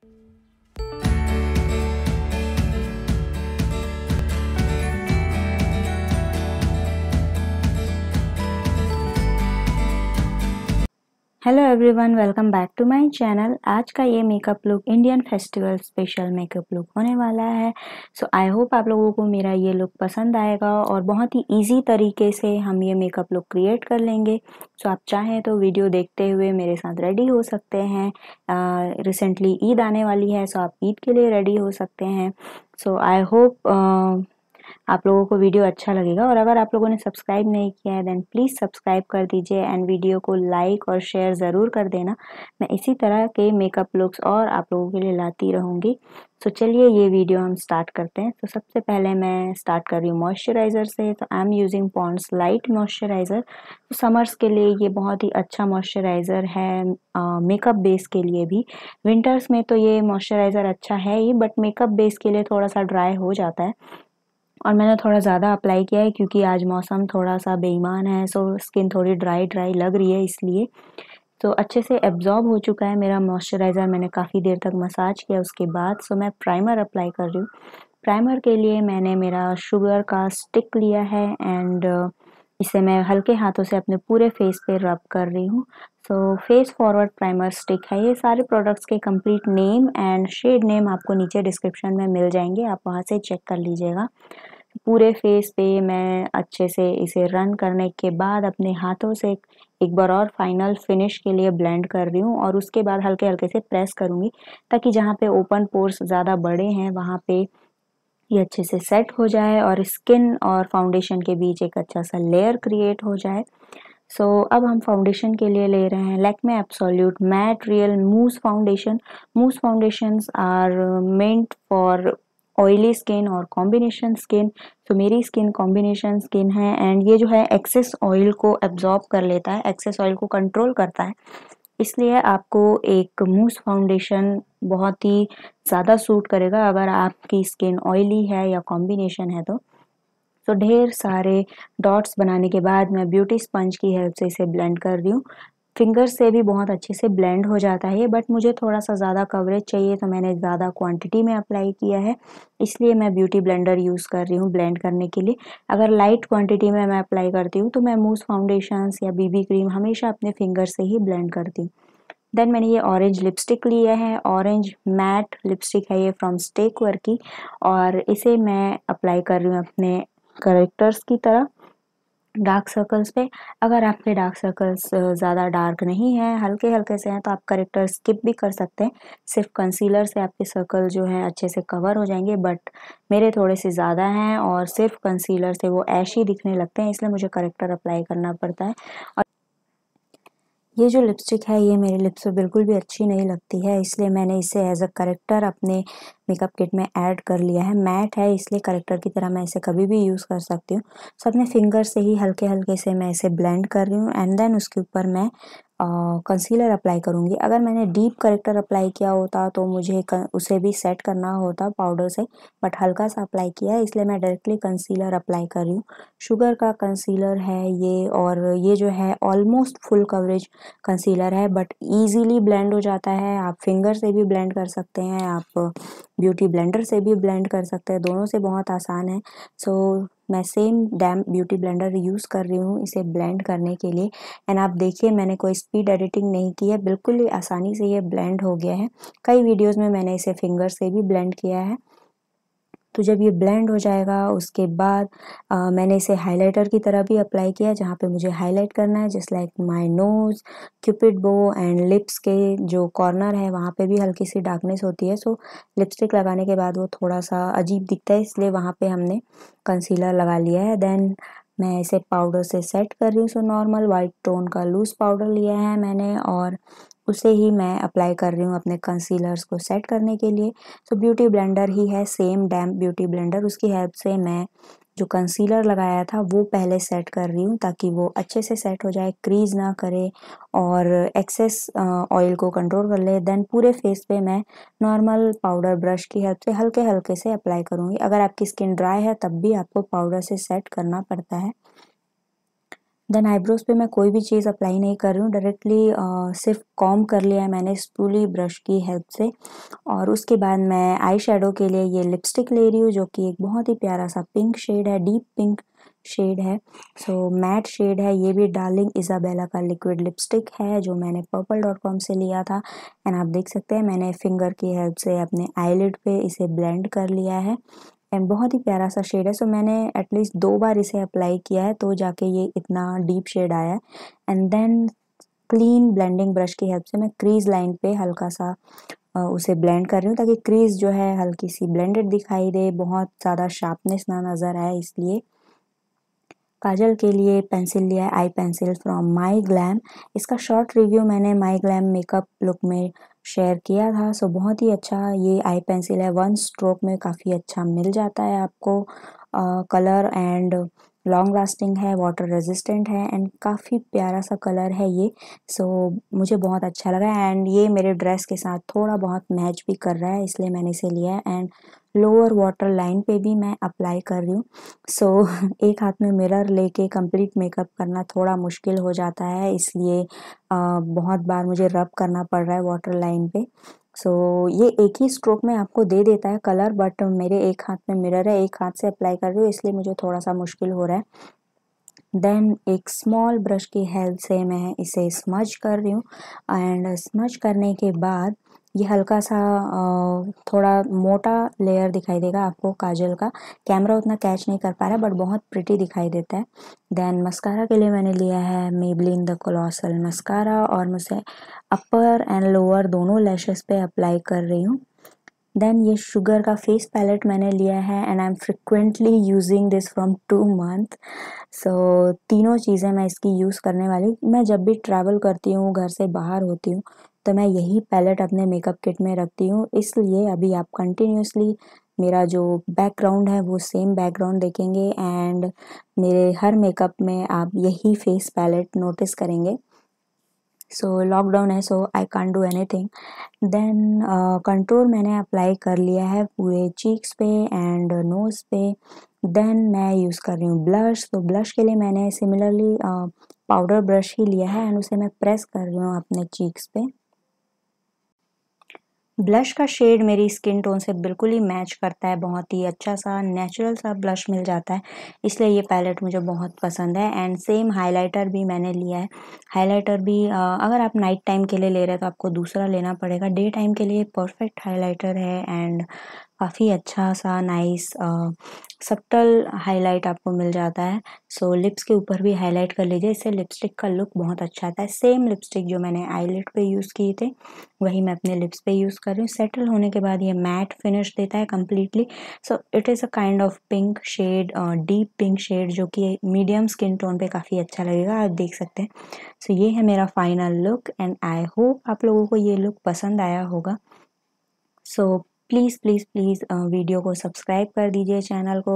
Thank you. Hello everyone welcome back to my channel आज का ये makeup look Indian festival special makeup look होने वाला है सो आई होप आप लोगों को मेरा ये लुक पसंद आएगा और बहुत ही इजी तरीके से हम ये मेकअप लुक क्रिएट कर लेंगे सो so, आप चाहें तो वीडियो देखते हुए मेरे साथ रेडी हो सकते हैं रिसेंटली ईद आने वाली है सो so आप ईद के लिए रेडी हो सकते हैं सो आई होप आप लोगों को वीडियो अच्छा लगेगा और अगर आप लोगों ने सब्सक्राइब नहीं किया है देन प्लीज़ सब्सक्राइब कर दीजिए एंड वीडियो को लाइक और शेयर ज़रूर कर देना मैं इसी तरह के मेकअप लुक्स और आप लोगों के लिए लाती रहूँगी तो चलिए ये वीडियो हम स्टार्ट करते हैं तो सबसे पहले मैं स्टार्ट कर रही हूँ मॉइस्चराइज़र से तो I am using Ponds light moisturiser तो समर्स के लिए ये बहुत ही अच्छा मॉइस्चराइज़र है मेकअप बेस के लिए भी विंटर्स में तो ये मॉइस्चराइज़र अच्छा है ही बट मेकअप बेस के लिए थोड़ा सा ड्राई हो जाता है और मैंने थोड़ा ज़्यादा अप्लाई किया है क्योंकि आज मौसम थोड़ा सा बेईमान है सो स्किन थोड़ी ड्राई ड्राई लग रही है इसलिए तो अच्छे से एब्ज़ॉर्ब हो चुका है मेरा मॉइस्चराइज़र मैंने काफ़ी देर तक मसाज किया उसके बाद सो मैं प्राइमर अप्लाई कर रही हूँ प्राइमर के लिए मैंने मेरा शुगर का स्टिक लिया है एंड इसे मैं हल्के हाथों से अपने पूरे फेस पे रब कर रही हूँ so face forward primer stick है ये सारे प्रोडक्ट्स के complete name and shade name आपको नीचे डिस्क्रिप्शन में मिल जाएंगे आप वहाँ से चेक कर लीजिएगा पूरे फेस पे मैं अच्छे से इसे रन करने के बाद अपने हाथों से एक बार और फाइनल फिनिश के लिए ब्लेंड कर रही हूँ और उसके बाद हल्के हल्के से प्रेस करूँगी ताकि जहाँ पे ओपन पोर्स ज़्यादा बड़े हैं वहाँ पे ये अच्छे से सेट हो जाए और स्किन और फाउंडेशन के बीच एक अच्छा सा लेयर क्रिएट हो जाए सो so, अब हम फाउंडेशन के लिए ले रहे हैं Lakme absolute matte real mousse foundation mousse foundation are meant for oily skin और कॉम्बिनेशन स्किन तो मेरी स्किन कॉम्बिनेशन स्किन है एंड ये जो है एक्सेस ऑयल को एब्जॉर्ब कर लेता है एक्सेस ऑयल को कंट्रोल करता है इसलिए आपको एक मूस फाउंडेशन बहुत ही ज़्यादा सूट करेगा अगर आपकी स्किन ऑयली है या कॉम्बिनेशन है तो तो ढेर सारे डॉट्स बनाने के बाद मैं ब्यूटी स्पंज की हेल्प से इसे ब्लेंड कर रही हूँ फिंगर से भी बहुत अच्छे से ब्लेंड हो जाता है बट मुझे थोड़ा सा ज़्यादा कवरेज चाहिए तो मैंने ज़्यादा क्वांटिटी में अप्लाई किया है इसलिए मैं ब्यूटी ब्लेंडर यूज़ कर रही हूँ ब्लेंड करने के लिए अगर लाइट क्वांटिटी में मैं अप्लाई करती हूँ तो मैं मूस फाउंडेशंस या बीबी क्रीम हमेशा अपने फिंगर से ही ब्लेंड करती हूँ देन मैंने ये ऑरेंज लिपस्टिक लिया है ऑरेंज मैट लिपस्टिक है ये फ्रॉम स्टेक वर्क की और इसे मैं अप्लाई कर रही हूँ अपने करेक्टर्स की तरह डार्क सर्कल्स पे अगर आपके डार्क सर्कल्स ज़्यादा डार्क नहीं है हल्के हल्के से हैं तो आप करेक्टर स्किप भी कर सकते हैं सिर्फ कंसीलर से आपके सर्कल जो हैं अच्छे से कवर हो जाएंगे बट मेरे थोड़े से ज़्यादा हैं और सिर्फ कंसीलर से वो ऐश ही दिखने लगते हैं इसलिए मुझे करेक्टर अप्लाई करना पड़ता है और ये जो लिपस्टिक है ये मेरे लिप्स पर बिल्कुल भी अच्छी नहीं लगती है इसलिए मैंने इसे एज अ करेक्टर अपने मेकअप किट में ऐड कर लिया है मैट है इसलिए करेक्टर की तरह मैं इसे कभी भी यूज़ कर सकती हूँ सो अपने फिंगर से ही हल्के हल्के से मैं इसे ब्लेंड कर रही हूँ एंड देन उसके ऊपर मैं कंसीलर अप्लाई करूँगी अगर मैंने डीप करेक्टर अप्लाई किया होता तो मुझे उसे भी सेट करना होता पाउडर से बट हल्का सा अप्लाई किया है इसलिए मैं डायरेक्टली कंसीलर अप्लाई कर रही हूँ शुगर का कंसीलर है ये और ये जो है ऑलमोस्ट फुल कवरेज कंसीलर है बट ईजीली ब्लेंड हो जाता है आप फिंगर से भी ब्लेंड कर सकते हैं आप ब्यूटी ब्लेंडर से भी ब्लेंड कर सकते हैं दोनों से बहुत आसान है सो so, मैं same damn beauty blender use कर रही हूँ इसे ब्लेंड करने के लिए एंड आप देखिए मैंने कोई स्पीड एडिटिंग नहीं की है बिल्कुल ही आसानी से ये ब्लेंड हो गया है कई वीडियोज़ में मैंने इसे फिंगर से भी ब्लेंड किया है तो जब ये ब्लेंड हो जाएगा उसके बाद आ, मैंने इसे हाइलाइटर की तरह भी अप्लाई किया जहाँ पे मुझे हाईलाइट करना है just like my nose cupid bow and lips के जो कॉर्नर है वहाँ पे भी हल्की सी डार्कनेस होती है सो लिपस्टिक लगाने के बाद वो थोड़ा सा अजीब दिखता है इसलिए वहाँ पर हमने कंसीलर लगा लिया है देन मैं इसे पाउडर से सेट कर रही हूँ सो नॉर्मल वाइट टोन का लूज़ पाउडर लिया है मैंने और उसे ही मैं अप्लाई कर रही हूँ अपने कंसीलर्स को सेट करने के लिए सो ब्यूटी ब्लेंडर ही है सेम डैम ब्यूटी ब्लेंडर उसकी हेल्प से मैं जो कंसीलर लगाया था वो पहले सेट कर रही हूँ ताकि वो अच्छे से सेट हो जाए क्रीज ना करे और एक्सेस ऑयल को कंट्रोल कर ले देन पूरे फेस पे मैं नॉर्मल पाउडर ब्रश की हेल्प से हल्के हल्के से अप्लाई करूँगी अगर आपकी स्किन ड्राई है तब भी आपको पाउडर से सेट करना पड़ता है देन आईब्रोज पे मैं कोई भी चीज़ अप्लाई नहीं कर रही हूँ डायरेक्टली सिर्फ कॉम कर लिया है मैंने स्पूली ब्रश की हेल्प से और उसके बाद मैं आई शेडो के लिए ये लिपस्टिक ले रही हूँ जो कि एक बहुत ही प्यारा सा पिंक शेड है डीप पिंक शेड है सो मैट शेड है ये भी डार्लिंग इजाबेला का लिक्विड लिपस्टिक है जो मैंने पर्पल डॉट कॉम से लिया था एंड आप देख सकते हैं मैंने फिंगर की हेल्प से अपने आईलिड पे इसे ब्लेंड कर लिया है एंड बहुत ही प्यारा सा शेड है सो so, मैंने एटलीस्ट दो बार इसे अप्लाई किया है तो जाके ये इतना डीप शेड आया है and then clean blending brush की हेल्प से मैं क्रीज लाइन पे हल्का सा उसे ब्लेंड कर रही हूँ ताकि क्रीज जो है हल्की सी ब्लेंडेड दिखाई दे बहुत ज़्यादा शार्पनेस ना नज़र आए इसलिए काजल के लिए पेंसिल लिया eye pencil from my glam इसका शॉर्ट रिव्यू मैंने माई ग्लैम मेकअप लुक में शेयर किया था सो बहुत ही अच्छा ये आई पेंसिल है वन स्ट्रोक में काफ़ी अच्छा मिल जाता है आपको कलर एंड लॉन्ग लास्टिंग है वाटर रेजिस्टेंट है एंड काफ़ी प्यारा सा कलर है ये सो so, मुझे बहुत अच्छा लगा एंड ये मेरे ड्रेस के साथ थोड़ा बहुत मैच भी कर रहा है इसलिए मैंने इसे लिया है एंड लोअर वाटर लाइन पे भी मैं अप्लाई कर रही हूँ सो so, एक हाथ में मिरर लेके कंप्लीट मेकअप करना थोड़ा मुश्किल हो जाता है इसलिए बहुत बार मुझे रब करना पड़ रहा है वाटर लाइन पे सो so, ये एक ही स्ट्रोक में आपको दे देता है कलर बट मेरे एक हाथ में मिरर है एक हाथ से अप्लाई कर रही हूँ इसलिए मुझे थोड़ा सा मुश्किल हो रहा है देन एक स्मॉल ब्रश की हेल्प से मैं इसे स्मज कर रही हूँ एंड स्मज करने के बाद ये हल्का सा थोड़ा मोटा लेयर दिखाई देगा आपको काजल का कैमरा उतना कैच नहीं कर पा रहा है बट बहुत प्रिटी दिखाई देता है देन मस्कारा के लिए मैंने लिया है मेबलिन द कोलॉसल मस्कारा और मुझे अपर एंड लोअर दोनों लैशेस पे अप्लाई कर रही हूँ देन ये शुगर का फेस पैलेट मैंने लिया है and I am frequently using this from two month so तीनों चीज़ें मैं इसकी यूज़ करने वाली मैं जब भी ट्रैवल करती हूँ घर से बाहर होती हूँ तो मैं यही पैलेट अपने मेकअप किट में रखती हूँ इसलिए अभी आप कंटिन्यूसली मेरा जो बैकग्राउंड है वो सेम बैकग्राउंड देखेंगे एंड मेरे हर मेकअप में आप यही फेस पैलेट नोटिस करेंगे सो लॉकडाउन है so I can do anything then control मैंने अप्लाई कर लिया है पूरे चीक्स पे एंड नोज़ पे देन मैं यूज़ कर रही हूँ ब्लश तो ब्लश के लिए मैंने सिमिलरली पाउडर ब्रश ही लिया है एंड उसे मैं प्रेस कर रही हूँ अपने चीक्स पे ब्लश का शेड मेरी स्किन टोन से बिल्कुल ही मैच करता है बहुत ही अच्छा सा नेचुरल सा ब्लश मिल जाता है इसलिए ये पैलेट मुझे बहुत पसंद है एंड सेम हाइलाइटर भी मैंने लिया है हाइलाइटर भी अगर आप नाइट टाइम के लिए ले रहे हैं तो आपको दूसरा लेना पड़ेगा डे टाइम के लिए परफेक्ट हाइलाइटर है एंड काफ़ी अच्छा सा नाइस सटल हाईलाइट आपको मिल जाता है सो so, लिप्स के ऊपर भी हाईलाइट कर लीजिए इससे लिपस्टिक का लुक बहुत अच्छा आता है सेम लिपस्टिक जो मैंने आईलेट पे यूज़ किए थे वही मैं अपने लिप्स पे यूज़ कर रही हूँ सेटल होने के बाद ये मैट फिनिश देता है completely so it is a kind of pink shade deep pink shade जो कि मीडियम स्किन टोन पे काफ़ी अच्छा लगेगा आप देख सकते हैं सो so, ये है मेरा final look and I hope आप लोगों को ये लुक पसंद आया होगा so so, please please please video को सब्सक्राइब कर दीजिए चैनल को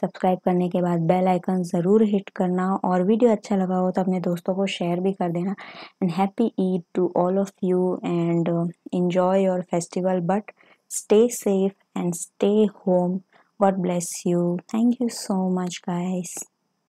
सब्सक्राइब करने के बाद बेल आइकन ज़रूर हिट करना और वीडियो अच्छा लगा हो तो अपने दोस्तों को शेयर भी कर देना and happy Eid to all of you and enjoy your festival but stay safe and stay home God bless you thank you so much guys